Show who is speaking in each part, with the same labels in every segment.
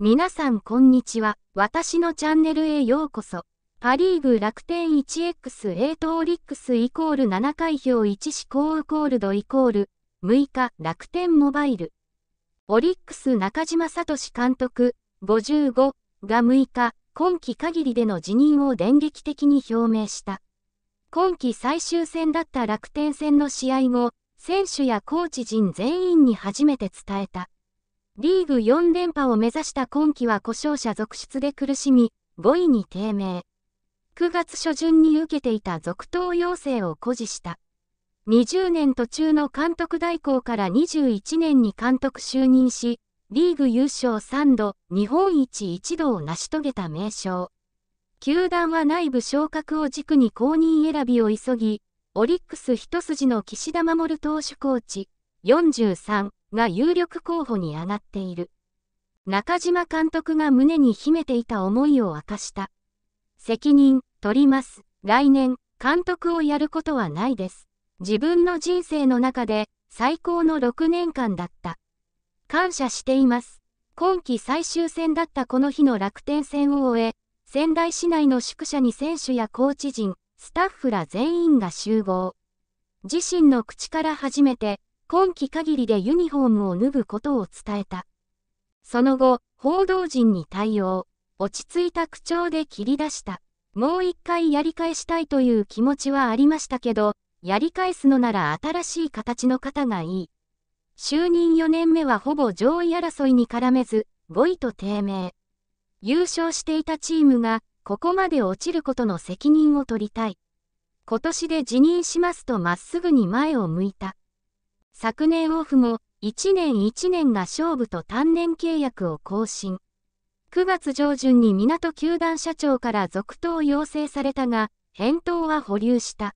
Speaker 1: 皆さんこんにちは。私のチャンネルへようこそ。パリーグ楽天 1x8 とオリックスイコール7回票1試行ウコールドイコール6日楽天モバイル。オリックス中島聡監督55が6日今季限りでの辞任を電撃的に表明した。今季最終戦だった楽天戦の試合後、選手やコーチ陣全員に初めて伝えた。リーグ4連覇を目指した今季は故障者続出で苦しみ、5位に低迷。9月初旬に受けていた続投要請を誇示した。20年途中の監督代行から21年に監督就任し、リーグ優勝3度、日本一1度を成し遂げた名将。球団は内部昇格を軸に公認選びを急ぎ、オリックス一筋の岸田守投手コーチ、43が有力候補に上がっている。中島監督が胸に秘めていた思いを明かした。責任、取ります。来年、監督をやることはないです。自分の人生の中で最高の6年間だった。感謝しています。今季最終戦だったこの日の楽天戦を終え、仙台市内の宿舎に選手やコーチ陣、スタッフら全員が集合。自身の口から初めて、今季限りでユニフォームを脱ぐことを伝えた。その後、報道陣に対応、落ち着いた口調で切り出した。もう一回やり返したいという気持ちはありましたけど、やり返すのなら新しい形の方がいい。就任4年目はほぼ上位争いに絡めず、5位と低迷。優勝していたチームが、ここまで落ちることの責任を取りたい。今年で辞任しますとまっすぐに前を向いた。昨年オフも1年1年が勝負と単年契約を更新。9月上旬に港球団社長から続投要請されたが、返答は保留した。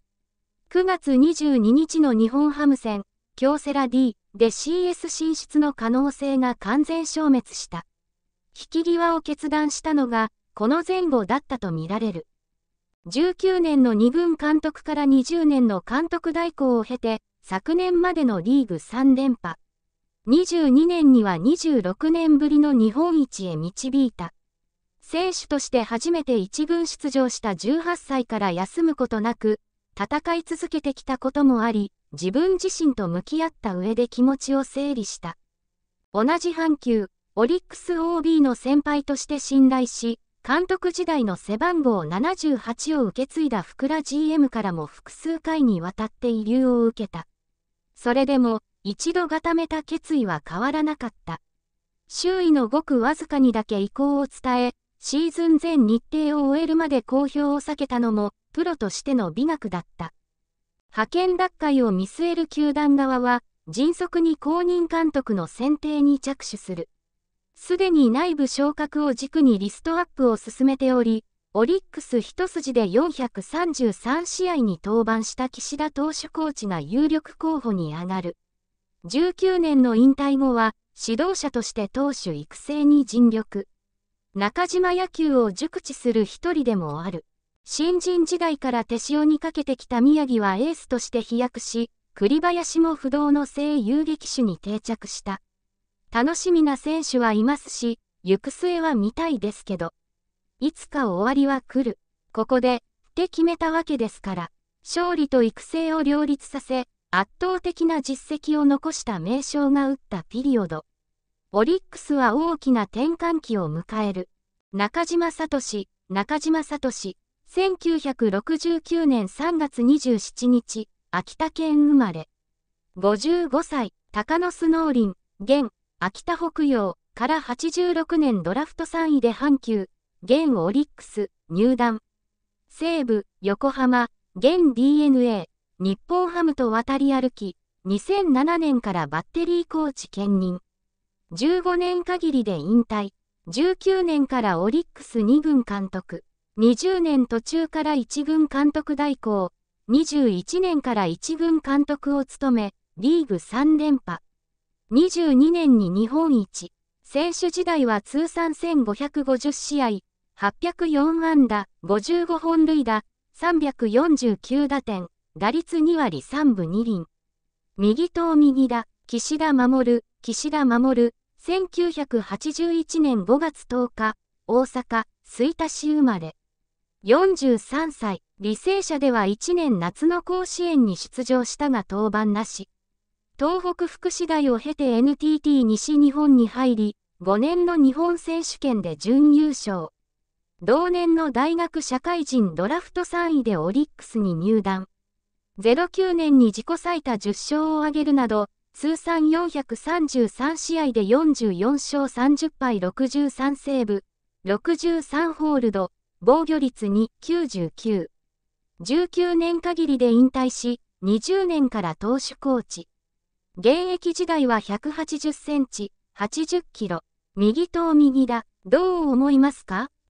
Speaker 1: 9月22日の日本ハム戦、京セラ D で CS 進出の可能性が完全消滅した。引き際を決断したのが、この前後だったとみられる。19年の2軍監督から20年の監督代行を経て、昨年までのリーグ3連覇。22年には26年ぶりの日本一へ導いた。選手として初めて1軍出場した18歳から休むことなく、戦い続けてきたこともあり、自分自身と向き合った上で気持ちを整理した。同じ阪急、オリックス OB の先輩として信頼し、監督時代の背番号78を受け継いだ福良 GM からも複数回にわたって遺留を受けた。それでも、一度固めた決意は変わらなかった。周囲のごくわずかにだけ意向を伝え、シーズン全日程を終えるまで公表を避けたのも、プロとしての美学だった。派遣脱会を見据える球団側は、迅速に公認監督の選定に着手する。すでに内部昇格を軸にリストアップを進めており、オリックス一筋で433試合に登板した岸田投手コーチが有力候補に上がる。19年の引退後は、指導者として投手育成に尽力。中島野球を熟知する一人でもある。新人時代から手塩にかけてきた宮城はエースとして飛躍し、栗林も不動の正遊撃手に定着した。楽しみな選手はいますし、行く末は見たいですけど。いつか終わりは来る。ここで、って決めたわけですから、勝利と育成を両立させ、圧倒的な実績を残した名将が打ったピリオド。オリックスは大きな転換期を迎える。中島聡、中島聡、1969年3月27日、秋田県生まれ。55歳、高野スノーリン、現、秋田北洋から86年ドラフト3位で阪急、現オリックス、入団。西武、横浜、現 DNA、日本ハムと渡り歩き、2007年からバッテリーコーチ兼任。15年限りで引退。19年からオリックス2軍監督。20年途中から1軍監督代行。21年から1軍監督を務め、リーグ3連覇。22年に日本一。選手時代は通算1550試合、804安打、55本塁打、349打点、打率2割3分2厘。右投右打、岸田守、岸田守、1981年5月10日、大阪、吹田市生まれ。43歳、履正社では1年夏の甲子園に出場したが登板なし。東北福祉大を経て NTT 西日本に入り、5年の日本選手権で準優勝。同年の大学社会人ドラフト3位でオリックスに入団。09年に自己最多10勝を挙げるなど、通算433試合で44勝30敗63セーブ、63ホールド、防御率2、99。19年限りで引退し、20年から投手コーチ。現役時代は180センチ、80キロ。右と右だ。どう思いますか